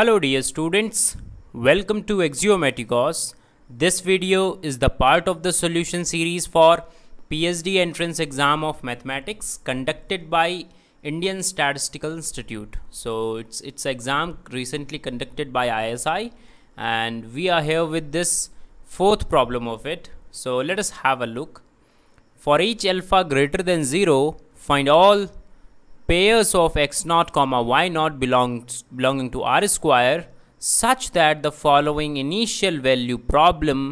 Hello dear students, welcome to Axiomaticos. This video is the part of the solution series for PhD entrance exam of mathematics conducted by Indian Statistical Institute. So it's it's exam recently conducted by ISI and we are here with this fourth problem of it. So let us have a look. For each alpha greater than 0, find all pairs of x 0 comma y 0 belongs belonging to R square such that the following initial value problem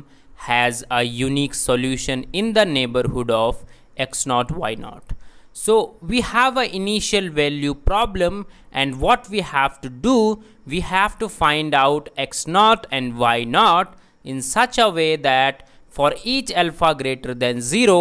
has a unique solution in the neighborhood of x 0 y 0 So we have an initial value problem and what we have to do, we have to find out x 0 and y 0 in such a way that for each alpha greater than 0,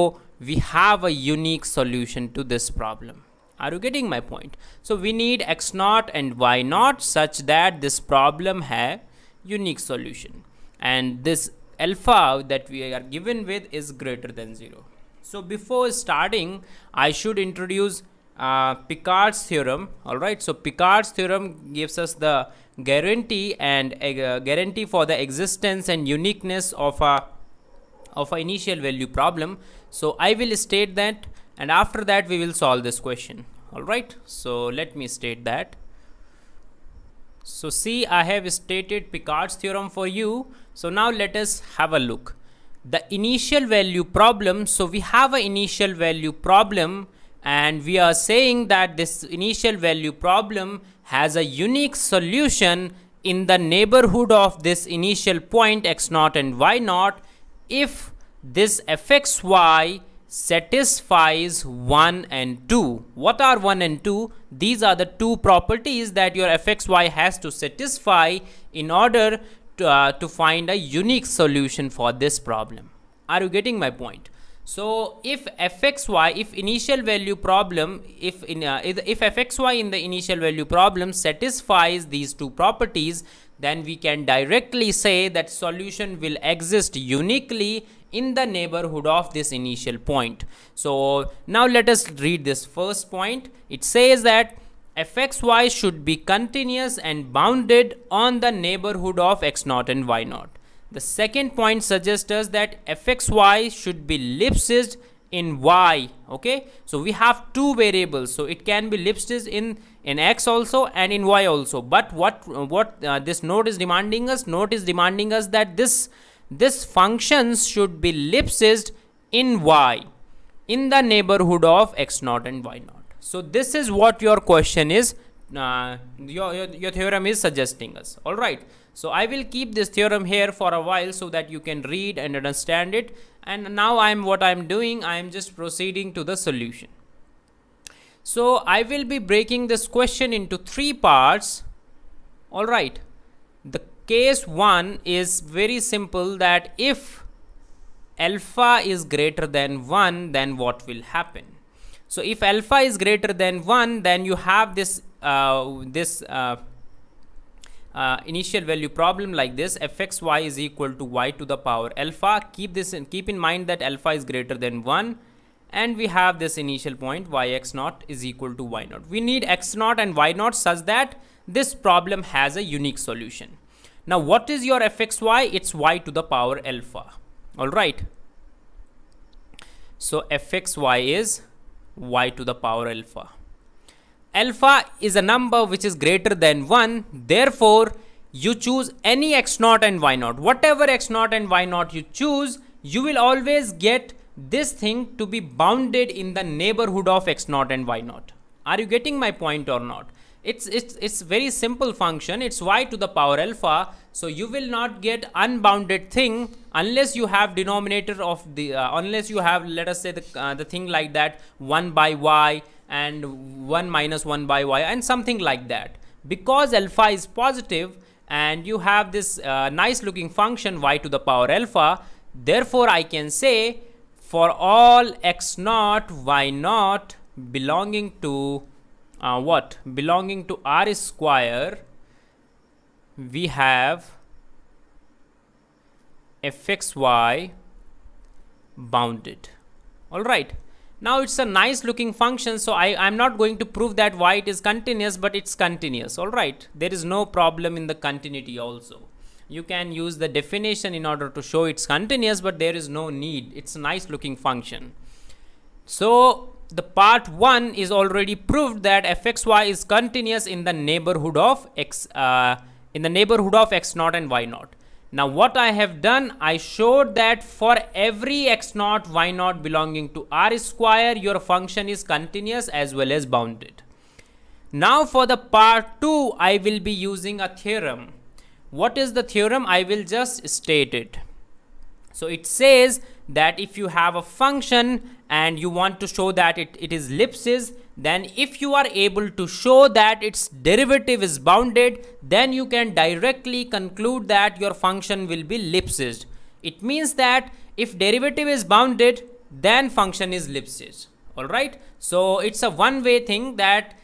we have a unique solution to this problem. Are you getting my point? So we need x naught and y naught such that this problem have unique solution and this alpha that we are given with is greater than 0. So before starting, I should introduce uh, Picard's theorem. All right. So Picard's theorem gives us the guarantee and a uh, guarantee for the existence and uniqueness of a of a initial value problem. So I will state that and after that we will solve this question alright so let me state that so see I have stated Picard's theorem for you so now let us have a look the initial value problem so we have an initial value problem and we are saying that this initial value problem has a unique solution in the neighborhood of this initial point x naught and y naught if this fxy satisfies 1 and 2. What are 1 and 2? These are the two properties that your fxy has to satisfy in order to, uh, to find a unique solution for this problem. Are you getting my point? So if fxy, if initial value problem, if in uh, if fxy in the initial value problem satisfies these two properties, then we can directly say that solution will exist uniquely in the neighborhood of this initial point. So now let us read this first point. It says that fxy should be continuous and bounded on the neighborhood of x0 and y0. The second point suggests us that fxy should be Lipschitz in y okay so we have two variables so it can be Lipschitz in in x also and in y also but what what uh, this note is demanding us note is demanding us that this this functions should be lipsized in y in the neighborhood of x naught and y naught. So this is what your question is, uh, your, your, your theorem is suggesting us. All right. So I will keep this theorem here for a while so that you can read and understand it. And now I'm what I'm doing, I'm just proceeding to the solution. So I will be breaking this question into three parts. All right. The case 1 is very simple that if alpha is greater than 1 then what will happen so if alpha is greater than 1 then you have this uh, this uh, uh, initial value problem like this fxy is equal to y to the power alpha keep this in, keep in mind that alpha is greater than 1 and we have this initial point yx naught is equal to y naught we need x naught and y naught such that this problem has a unique solution now what is your fxy? It's y to the power alpha. All right. So fxy is y to the power alpha. Alpha is a number which is greater than 1. Therefore, you choose any x naught and y naught. Whatever x naught and y naught you choose, you will always get this thing to be bounded in the neighborhood of x naught and y naught. Are you getting my point or not? it's it's it's very simple function it's y to the power alpha so you will not get unbounded thing unless you have denominator of the uh, unless you have let us say the, uh, the thing like that 1 by y and 1 minus 1 by y and something like that because alpha is positive and you have this uh, nice looking function y to the power alpha therefore i can say for all x naught y naught belonging to uh, what belonging to R square we have fxy bounded all right now it's a nice looking function so I, I'm not going to prove that why it is continuous but it's continuous all right there is no problem in the continuity also you can use the definition in order to show it's continuous but there is no need it's a nice looking function so the part 1 is already proved that fxy is continuous in the neighborhood of x uh, in the neighborhood of x naught and y naught now what I have done I showed that for every x naught y naught belonging to r square your function is continuous as well as bounded now for the part 2 I will be using a theorem what is the theorem I will just state it so it says that if you have a function and you want to show that it, it is ellipses, then if you are able to show that its derivative is bounded, then you can directly conclude that your function will be ellipsized. It means that if derivative is bounded, then function is ellipsized. All right. So it's a one way thing that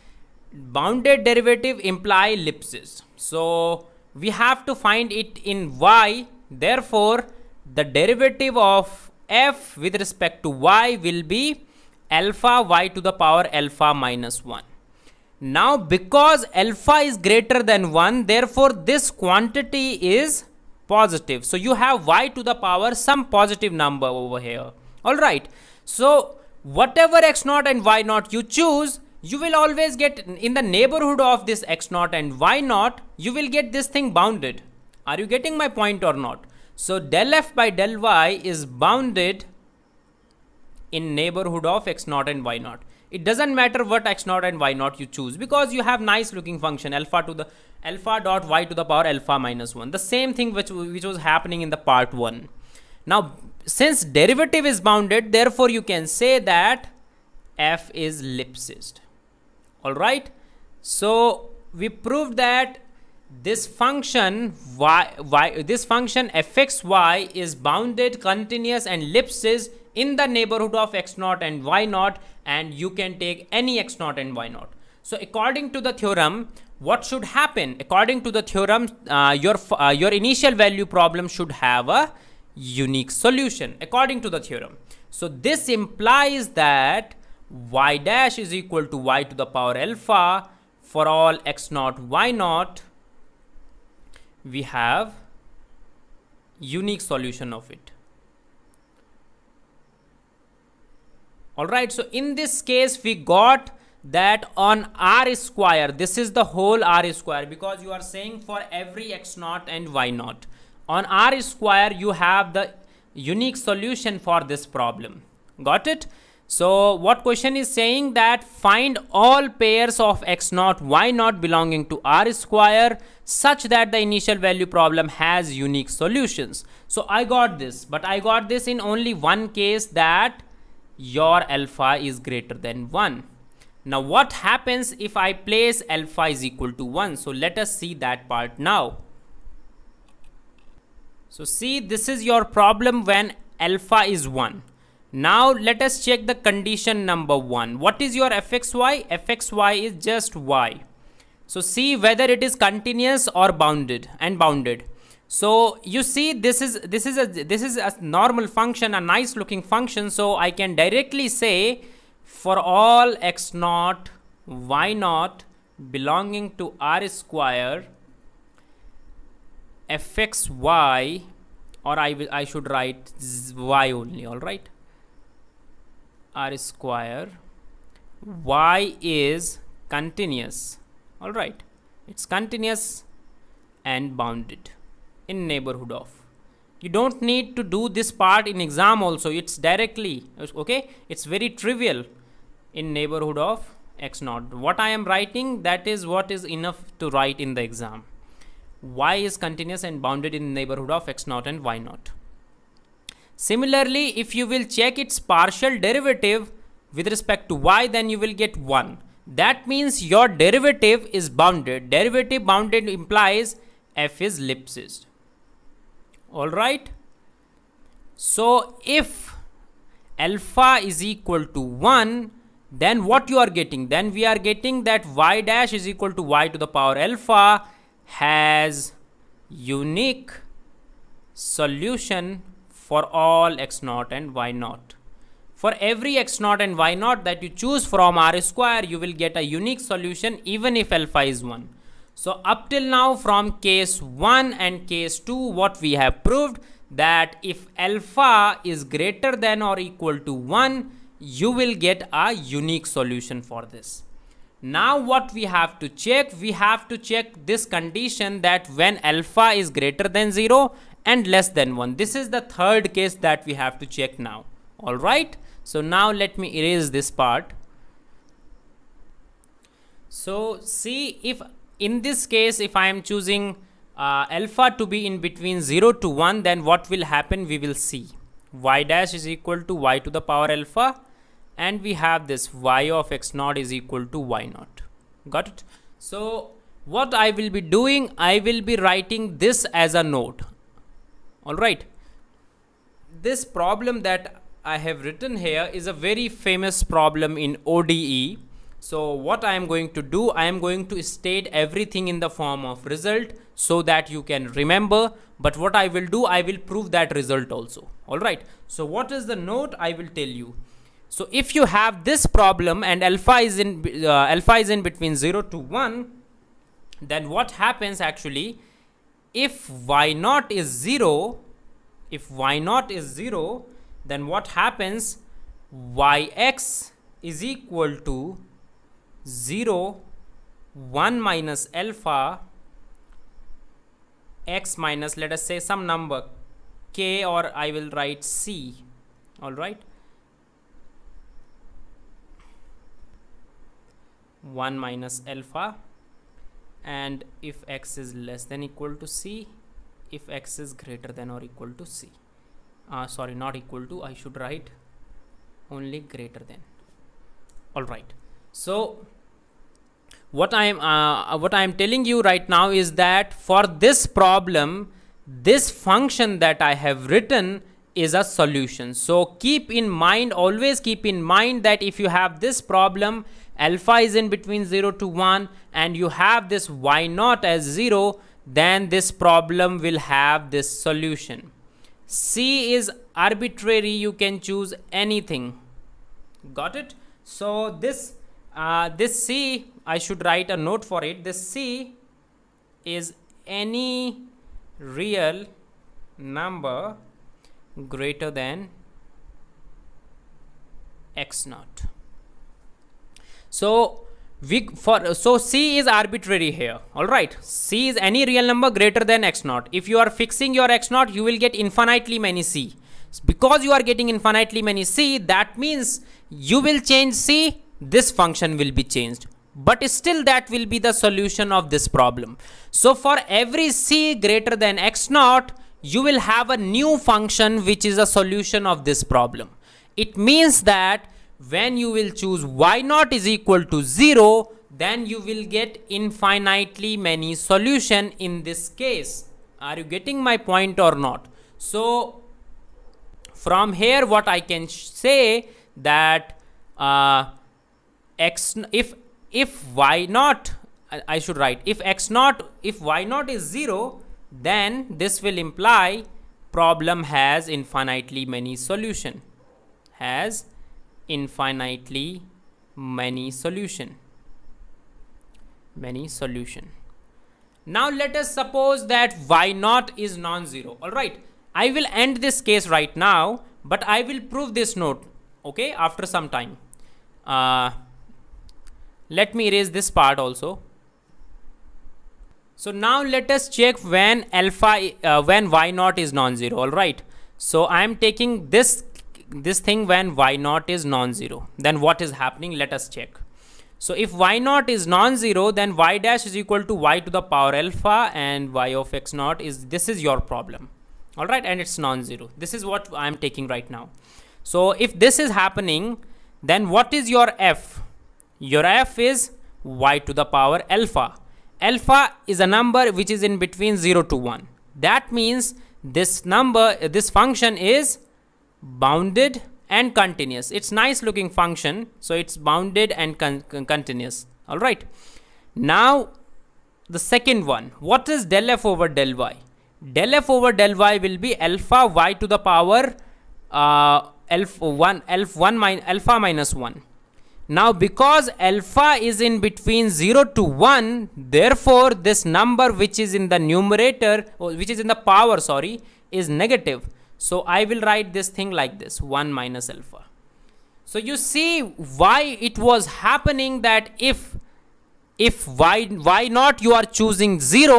bounded derivative imply ellipses. So we have to find it in y. Therefore, the derivative of f with respect to y will be alpha y to the power alpha minus 1. Now because alpha is greater than 1 therefore this quantity is positive. So you have y to the power some positive number over here. Alright. So whatever x 0 and y 0 you choose you will always get in the neighborhood of this x 0 and y 0 you will get this thing bounded. Are you getting my point or not? So del f by del y is bounded in neighborhood of x naught and y naught. It doesn't matter what x naught and y naught you choose because you have nice looking function alpha to the alpha dot y to the power alpha minus 1. The same thing which, which was happening in the part 1. Now since derivative is bounded therefore you can say that f is Lipschitz. Alright. So we proved that this function y, y this function fxy is bounded continuous and is in the neighborhood of x naught and y naught and you can take any x naught and y naught so according to the theorem what should happen according to the theorem uh, your uh, your initial value problem should have a unique solution according to the theorem so this implies that y dash is equal to y to the power alpha for all x naught y naught we have unique solution of it. Alright, so in this case we got that on r square, this is the whole r square because you are saying for every x naught and y naught. On r square you have the unique solution for this problem. Got it? So what question is saying that find all pairs of x naught y naught belonging to r square such that the initial value problem has unique solutions. So I got this but I got this in only one case that your alpha is greater than 1. Now what happens if I place alpha is equal to 1? So let us see that part now. So see this is your problem when alpha is 1 now let us check the condition number 1. What is your fxy? fxy is just y. So see whether it is continuous or bounded and bounded. So you see this is this is a this is a normal function, a nice looking function. So I can directly say for all x naught y naught belonging to r square fxy or I, I should write y only all right r square y is continuous all right it's continuous and bounded in neighborhood of you don't need to do this part in exam also it's directly okay it's very trivial in neighborhood of x naught what i am writing that is what is enough to write in the exam y is continuous and bounded in neighborhood of x naught and y naught Similarly, if you will check its partial derivative with respect to y, then you will get 1. That means your derivative is bounded. Derivative bounded implies f is Lipschitz. Alright? So, if alpha is equal to 1, then what you are getting? Then we are getting that y dash is equal to y to the power alpha has unique solution for all x naught and y naught. For every x naught and y naught that you choose from R square, you will get a unique solution even if alpha is 1. So up till now from case 1 and case 2, what we have proved that if alpha is greater than or equal to 1, you will get a unique solution for this. Now what we have to check, we have to check this condition that when alpha is greater than 0 and less than 1. This is the third case that we have to check now. All right. So now let me erase this part. So see if in this case, if I am choosing uh, alpha to be in between 0 to 1, then what will happen? We will see y dash is equal to y to the power alpha and we have this y of x naught is equal to y naught. Got it? So what I will be doing, I will be writing this as a node all right this problem that I have written here is a very famous problem in ODE so what I am going to do I am going to state everything in the form of result so that you can remember but what I will do I will prove that result also alright so what is the note I will tell you so if you have this problem and alpha is in uh, alpha is in between 0 to 1 then what happens actually if y naught is 0, if y naught is 0, then what happens? yx is equal to 0, 1 minus alpha, x minus, let us say some number, k or I will write c, all right? 1 minus alpha and if x is less than equal to c if x is greater than or equal to c uh, sorry not equal to I should write only greater than alright so what I am uh, what I am telling you right now is that for this problem this function that I have written is a solution so keep in mind always keep in mind that if you have this problem alpha is in between 0 to 1 and you have this y naught as 0 then this problem will have this solution c is arbitrary you can choose anything got it so this uh, this c i should write a note for it this c is any real number greater than x naught so we for so c is arbitrary here all right c is any real number greater than x naught if you are fixing your x naught you will get infinitely many c because you are getting infinitely many c that means you will change c this function will be changed but still that will be the solution of this problem so for every c greater than x naught you will have a new function which is a solution of this problem it means that when you will choose y naught is equal to 0 then you will get infinitely many solution in this case are you getting my point or not so from here what i can say that uh, x if if y naught I should write if x naught if y naught is 0 then this will imply problem has infinitely many solution has infinitely many solution many solution now let us suppose that y naught is non-zero all right i will end this case right now but i will prove this note okay after some time uh, let me erase this part also so now let us check when alpha uh, when y naught is non-zero all right so i am taking this this thing when y naught is non-zero then what is happening let us check so if y naught is non-zero then y dash is equal to y to the power alpha and y of x naught is this is your problem all right and it's non-zero this is what i'm taking right now so if this is happening then what is your f your f is y to the power alpha alpha is a number which is in between 0 to 1 that means this number this function is bounded and continuous it's nice looking function so it's bounded and con con continuous all right now the second one what is del f over del y del f over del y will be alpha y to the power uh, alpha 1 alpha 1 min alpha minus 1 now because alpha is in between 0 to 1 therefore this number which is in the numerator oh, which is in the power sorry is negative so I will write this thing like this 1 minus alpha. So you see why it was happening that if if y why not you are choosing 0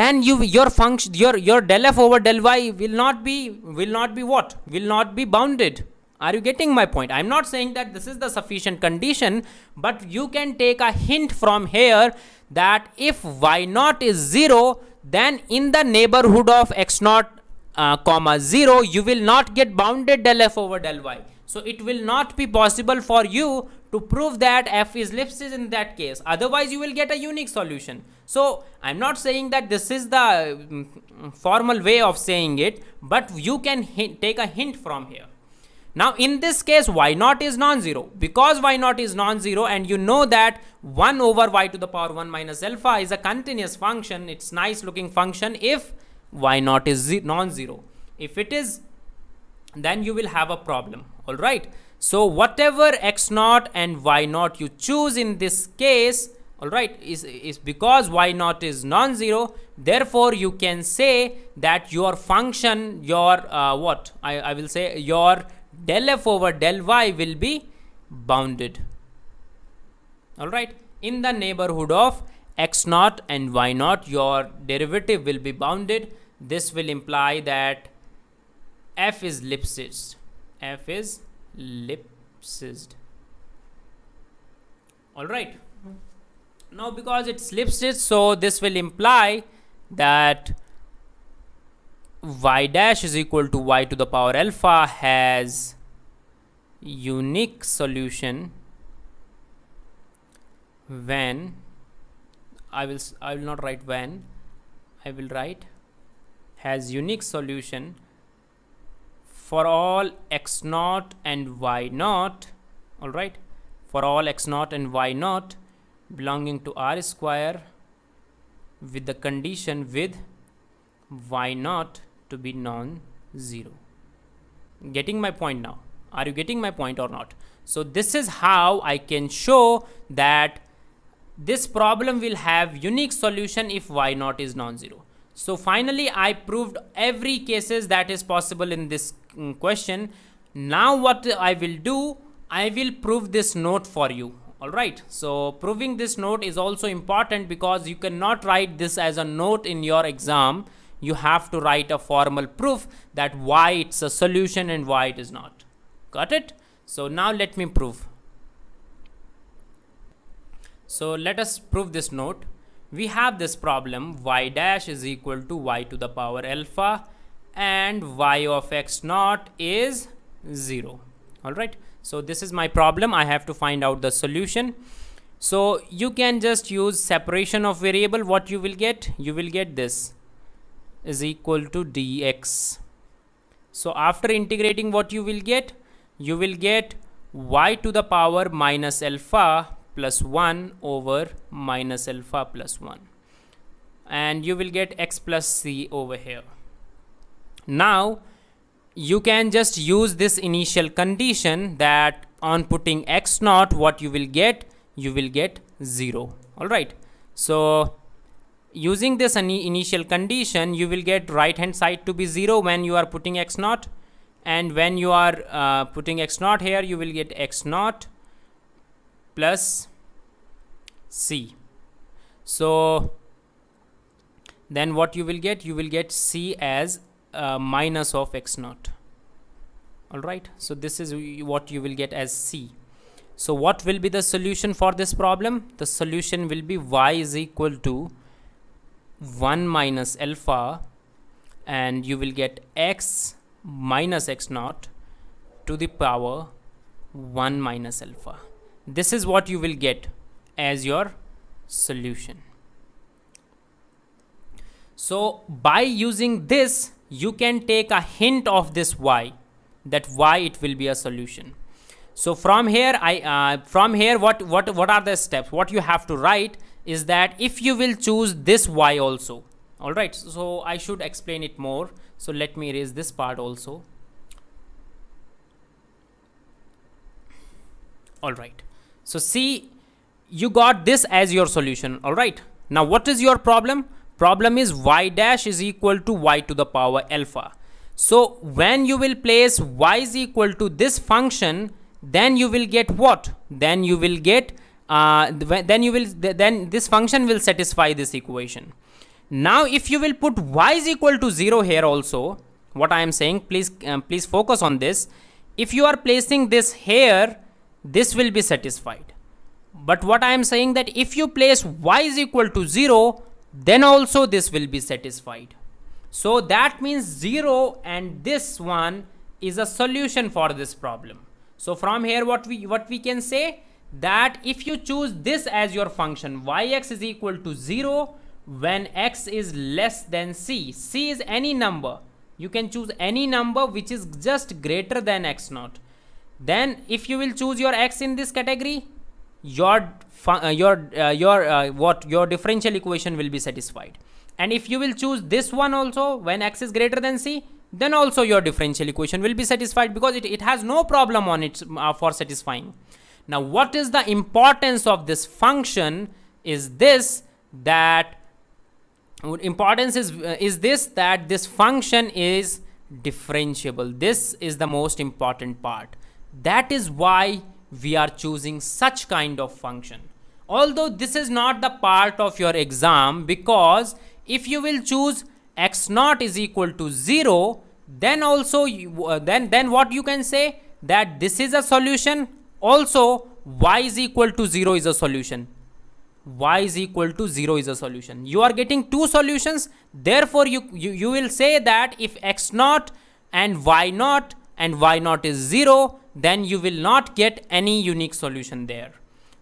then you your function your your del f over del y will not be will not be what will not be bounded are you getting my point i'm not saying that this is the sufficient condition but you can take a hint from here that if y naught is 0 then in the neighborhood of x naught uh, comma 0 you will not get bounded del f over del y so it will not be possible for you to prove that f is Lipschitz in that case. Otherwise, you will get a unique solution. So I'm not saying that this is the mm, mm, formal way of saying it, but you can take a hint from here. Now in this case, y naught is non-zero. Because y naught is non-zero and you know that 1 over y to the power 1 minus alpha is a continuous function. It's nice looking function if y naught is non-zero. If it is, then you will have a problem, all right? So whatever x naught and y naught you choose in this case, all right, is, is because y naught is non-zero, therefore you can say that your function, your uh, what, I, I will say your del f over del y will be bounded, all right, in the neighborhood of x naught and y naught your derivative will be bounded this will imply that f is Lipschitz. f is lipsized all right now because it's Lipschitz, so this will imply that y dash is equal to y to the power alpha has unique solution when I will I will not write when I will write has unique solution for all x naught and y naught all right for all x naught and y naught belonging to R square with the condition with y naught to be non-zero. Getting my point now? Are you getting my point or not? So this is how I can show that this problem will have unique solution if y naught is non-zero. So finally, I proved every cases that is possible in this mm, question. Now what I will do, I will prove this note for you. All right. So proving this note is also important because you cannot write this as a note in your exam. You have to write a formal proof that why it's a solution and why it is not. Got it? So now let me prove. So let us prove this note. We have this problem y dash is equal to y to the power alpha and y of x naught is 0. Alright, so this is my problem. I have to find out the solution. So you can just use separation of variable. What you will get? You will get this is equal to dx. So after integrating what you will get? You will get y to the power minus alpha plus 1 over minus alpha plus 1 and you will get x plus c over here. Now you can just use this initial condition that on putting x naught what you will get you will get 0 alright. So using this initial condition you will get right hand side to be 0 when you are putting x naught and when you are uh, putting x naught here you will get x naught plus C. So then what you will get? You will get C as uh, minus of X naught. All right. So this is what you will get as C. So what will be the solution for this problem? The solution will be Y is equal to 1 minus alpha and you will get X minus X naught to the power 1 minus alpha. This is what you will get as your solution. So by using this, you can take a hint of this y, that y it will be a solution. So from here, I uh, from here, what what what are the steps? What you have to write is that if you will choose this y also, all right. So I should explain it more. So let me erase this part also. All right. So see you got this as your solution all right now what is your problem problem is y dash is equal to y to the power alpha so when you will place y is equal to this function then you will get what then you will get uh, then you will then this function will satisfy this equation now if you will put y is equal to 0 here also what i am saying please um, please focus on this if you are placing this here this will be satisfied but what I am saying that if you place y is equal to 0, then also this will be satisfied. So that means 0 and this one is a solution for this problem. So from here what we what we can say that if you choose this as your function yx is equal to 0 when x is less than c. c is any number. You can choose any number which is just greater than x 0 Then if you will choose your x in this category your uh, your uh, your uh, what your differential equation will be satisfied and if you will choose this one also when x is greater than c then also your differential equation will be satisfied because it, it has no problem on it uh, for satisfying now what is the importance of this function is this that importance is uh, is this that this function is differentiable this is the most important part that is why we are choosing such kind of function. Although this is not the part of your exam because if you will choose x naught is equal to 0 then also you, uh, then then what you can say that this is a solution also y is equal to 0 is a solution y is equal to 0 is a solution you are getting two solutions therefore you you, you will say that if x naught and y naught and y naught is 0, then you will not get any unique solution there.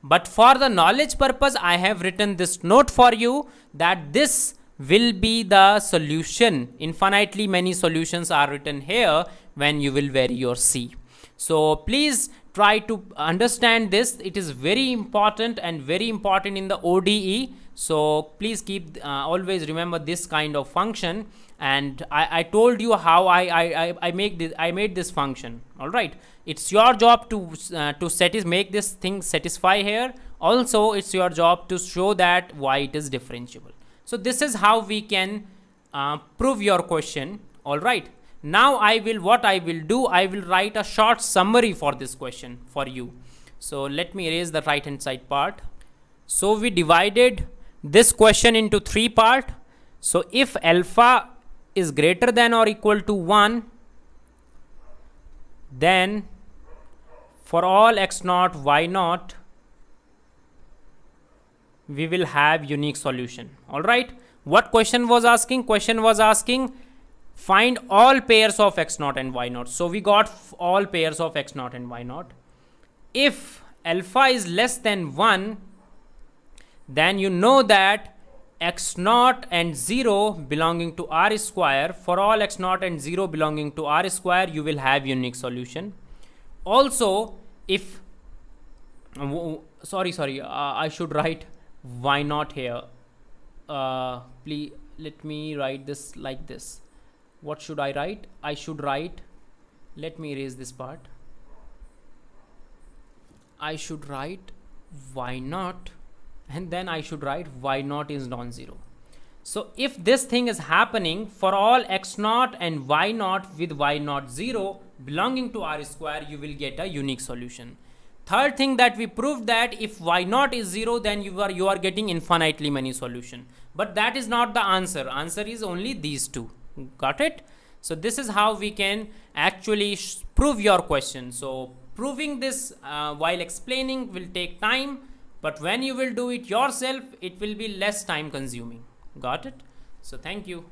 But for the knowledge purpose, I have written this note for you that this will be the solution. Infinitely many solutions are written here when you will vary your C. So please try to understand this. It is very important and very important in the ODE so please keep uh, always remember this kind of function and I, I told you how I, I, I make this I made this function all right it's your job to uh, to is make this thing satisfy here also it's your job to show that why it is differentiable so this is how we can uh, prove your question all right now I will what I will do I will write a short summary for this question for you so let me erase the right hand side part so we divided this question into three part. So if alpha is greater than or equal to 1, then for all x naught, y naught, we will have unique solution. All right. What question was asking? Question was asking find all pairs of x naught and y naught. So we got all pairs of x naught and y naught. If alpha is less than 1, then you know that x naught and 0 belonging to r square for all x naught and 0 belonging to r square you will have unique solution also if sorry sorry uh, i should write why not here uh, please let me write this like this what should i write i should write let me erase this part i should write why not and then I should write y naught is non-zero. So if this thing is happening for all x naught and y naught with y naught 0 belonging to r square, you will get a unique solution. Third thing that we proved that if y naught is 0, then you are, you are getting infinitely many solution. But that is not the answer. Answer is only these two. Got it? So this is how we can actually prove your question. So proving this uh, while explaining will take time. But when you will do it yourself, it will be less time consuming. Got it? So thank you.